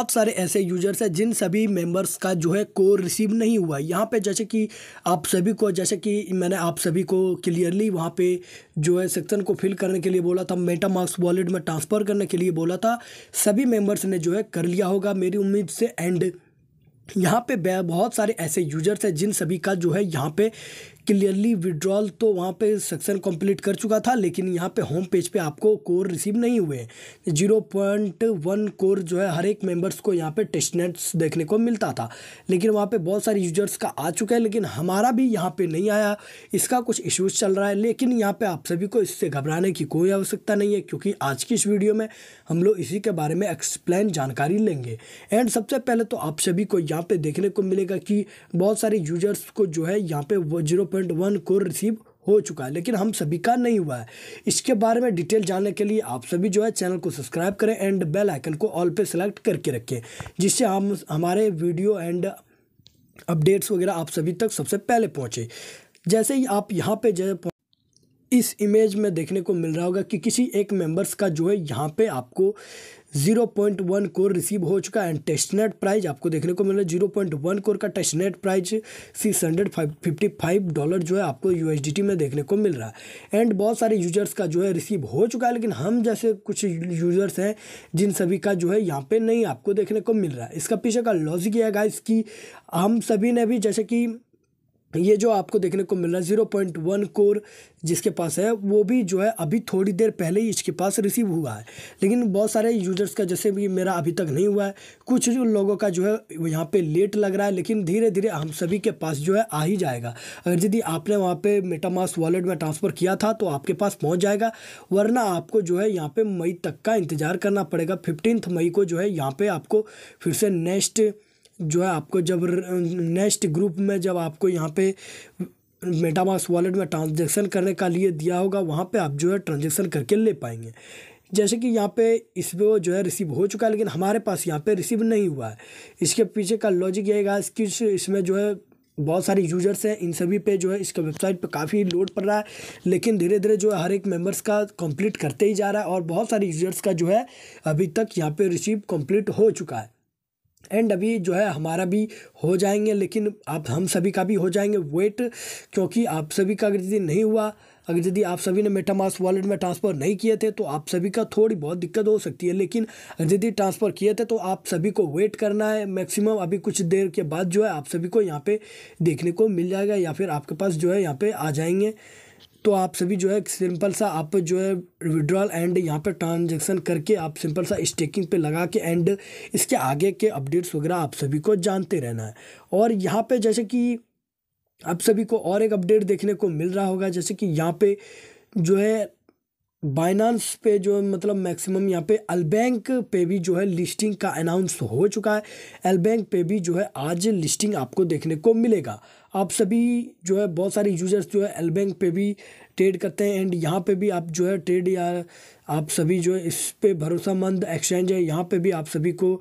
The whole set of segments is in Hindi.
बहुत सारे ऐसे यूजर्स हैं जिन सभी मेंबर्स का जो है कोर रिसीव नहीं हुआ है यहाँ पे जैसे कि आप सभी को जैसे कि मैंने आप सभी को क्लियरली वहाँ पे जो है सेक्शन को फिल करने के लिए बोला था मेटा मार्क्स वॉलेट में ट्रांसफ़र करने के लिए बोला था सभी मेम्बर्स ने जो है कर लिया होगा मेरी उम्मीद से एंड यहाँ पे बहुत सारे ऐसे यूजर्स हैं जिन सभी का जो है यहाँ पे क्लियरली विड्रॉल तो वहाँ पे सक्सेल कंप्लीट कर चुका था लेकिन यहाँ पे होम पेज पे आपको कोर रिसीव नहीं हुए जीरो पॉइंट वन कोर जो है हर एक मेंबर्स को यहाँ पे टेस्टनेट्स देखने को मिलता था लेकिन वहाँ पे बहुत सारे यूजर्स का आ चुका है लेकिन हमारा भी यहाँ पे नहीं आया इसका कुछ इशूज़ चल रहा है लेकिन यहाँ पर आप सभी को इससे घबराने की कोई आवश्यकता नहीं है क्योंकि आज की इस वीडियो में हम लोग इसी के बारे में एक्सप्लेन जानकारी लेंगे एंड सबसे पहले तो आप सभी को यहाँ पर देखने को मिलेगा कि बहुत सारे यूजर्स को जो है यहाँ पे zero point one Core receive हो चुका है लेकिन हम सभी का नहीं हुआ है इसके बारे में डिटेल जानने के लिए आप सभी जो है चैनल को सब्सक्राइब करें एंड बेल आइकन को ऑल पे सेलेक्ट करके रखें जिससे हम हमारे वीडियो एंड अपडेट्स वगैरह आप सभी तक सबसे पहले पहुँचे जैसे ही आप यहाँ पर जो इस इमेज में देखने को मिल रहा होगा कि किसी एक मेंबर्स का जो है यहाँ पे आपको 0.1 कोर रिसीव हो चुका एंड टेस्टनेट प्राइज आपको देखने को मिल रहा है जीरो पॉइंट वन कोर का testnet price six hundred fifty five dollar जो है आपको टी में देखने को मिल रहा है एंड बहुत सारे यूजर्स का जो है रिसीव हो चुका है लेकिन हम जैसे कुछ यूजर्स हैं जिन सभी का जो है यहाँ पे नहीं आपको देखने को मिल रहा है इसका पीछे का लॉजिक यह है गाइस कि हम सभी ने भी जैसे कि ये जो आपको देखने को मिल रहा है ज़ीरो पॉइंट वन कोर जिसके पास है वो भी जो है अभी थोड़ी देर पहले ही इसके पास रिसीव हुआ है लेकिन बहुत सारे यूजर्स का जैसे भी मेरा अभी तक नहीं हुआ है कुछ जो लोगों का जो है यहाँ पे लेट लग रहा है लेकिन धीरे धीरे हम सभी के पास जो है आ ही जाएगा अगर यदि आपने वहाँ पर मेटामास वॉलेट में ट्रांसफ़र किया था तो आपके पास पहुँच जाएगा वरना आपको जो है यहाँ पर मई तक का इंतज़ार करना पड़ेगा फिफ्टीन मई को जो है यहाँ पर आपको फिर से नेक्स्ट जो है आपको जब नेक्स्ट ग्रुप में जब आपको यहाँ पे मेटामास वॉलेट में ट्रांजेक्शन करने का लिए दिया होगा वहाँ पे आप जो है ट्रांजेक्शन करके ले पाएंगे जैसे कि यहाँ पे इस पर जो है रिसीव हो चुका है लेकिन हमारे पास यहाँ पे रिसीव नहीं हुआ है इसके पीछे का लॉजिक ये है कि इसमें जो है बहुत सारे यूजर्स हैं इन सभी पे जो है इसका वेबसाइट पे काफ़ी लोड पड़ रहा है लेकिन धीरे धीरे जो है हर एक मेंबर्स का कंप्लीट करते ही जा रहा है और बहुत सारे यूजर्स का जो है अभी तक यहाँ पे रिसीव कंप्लीट हो चुका है एंड अभी जो है हमारा भी हो जाएंगे लेकिन आप हम सभी का भी हो जाएंगे वेट क्योंकि आप सभी का अगर यदि नहीं हुआ अगर यदि आप सभी ने मेटामास वॉलेट में ट्रांसफ़र नहीं किए थे तो आप सभी का थोड़ी बहुत दिक्कत हो सकती है लेकिन यदि ट्रांसफ़र किए थे तो आप सभी को वेट करना है मैक्सिमम अभी कुछ देर के बाद जो है आप सभी को यहाँ पे देखने को मिल जाएगा या फिर आपके पास जो है यहाँ पे आ जाएंगे तो आप सभी जो है सिंपल सा आप जो है विड्रॉल एंड यहाँ पर ट्रांजेक्शन करके आप सिंपल सा स्टेकिंग पे लगा के एंड इसके आगे के अपडेट्स वगैरह आप सभी को जानते रहना है और यहाँ पे जैसे कि आप सभी को और एक अपडेट देखने को मिल रहा होगा जैसे कि यहाँ पे जो है बाइनांस पे जो मतलब मैक्सिमम यहाँ पे अलबैंक पे भी जो है लिस्टिंग का अनाउंस हो चुका है अलबैंक पे भी जो है आज लिस्टिंग आपको देखने को मिलेगा आप सभी जो है बहुत सारे यूजर्स जो है बैंक पे भी ट्रेड करते हैं एंड यहाँ पे भी आप जो है ट्रेड या आप सभी जो है इस पे भरोसामंद एक्सचेंज है यहाँ पे भी आप सभी को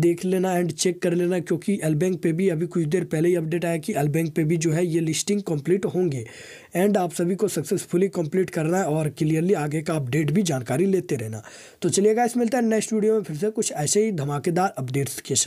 देख लेना एंड चेक कर लेना क्योंकि एल बैंक पे भी अभी कुछ देर पहले ही अपडेट आया कि एल बैंक पे भी जो है ये लिस्टिंग कंप्लीट होंगे एंड आप सभी को सक्सेसफुली कंप्लीट करना है और क्लियरली आगे का अपडेट भी जानकारी लेते रहना तो चलिएगा इस मिलता है नेक्स्ट वीडियो में फिर से कुछ ऐसे ही धमाकेदार अपडेट्स के साथ